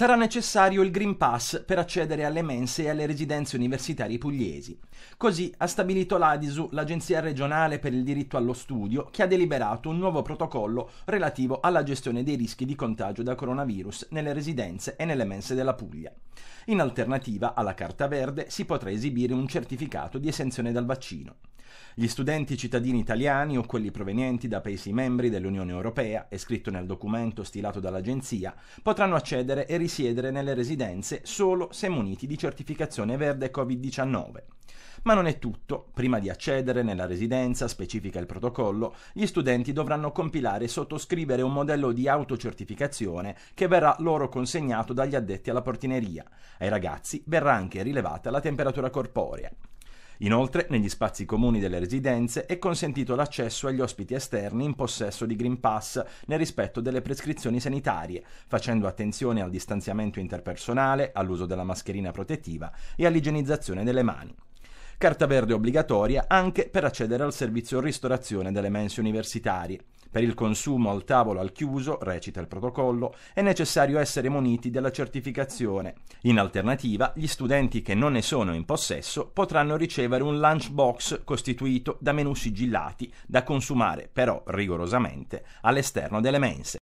sarà necessario il Green Pass per accedere alle mense e alle residenze universitarie pugliesi. Così ha stabilito l'ADISU, l'Agenzia regionale per il diritto allo studio, che ha deliberato un nuovo protocollo relativo alla gestione dei rischi di contagio da coronavirus nelle residenze e nelle mense della Puglia. In alternativa alla carta verde si potrà esibire un certificato di esenzione dal vaccino. Gli studenti cittadini italiani o quelli provenienti da paesi membri dell'Unione Europea, è scritto nel documento stilato dall'Agenzia, potranno accedere e risiedere nelle residenze solo se muniti di certificazione verde Covid-19. Ma non è tutto. Prima di accedere nella residenza, specifica il protocollo, gli studenti dovranno compilare e sottoscrivere un modello di autocertificazione che verrà loro consegnato dagli addetti alla portineria. Ai ragazzi verrà anche rilevata la temperatura corporea. Inoltre, negli spazi comuni delle residenze è consentito l'accesso agli ospiti esterni in possesso di Green Pass nel rispetto delle prescrizioni sanitarie, facendo attenzione al distanziamento interpersonale, all'uso della mascherina protettiva e all'igienizzazione delle mani carta verde obbligatoria anche per accedere al servizio ristorazione delle mense universitarie. Per il consumo al tavolo al chiuso, recita il protocollo, è necessario essere muniti della certificazione. In alternativa, gli studenti che non ne sono in possesso potranno ricevere un lunch box costituito da menù sigillati da consumare però rigorosamente all'esterno delle mense.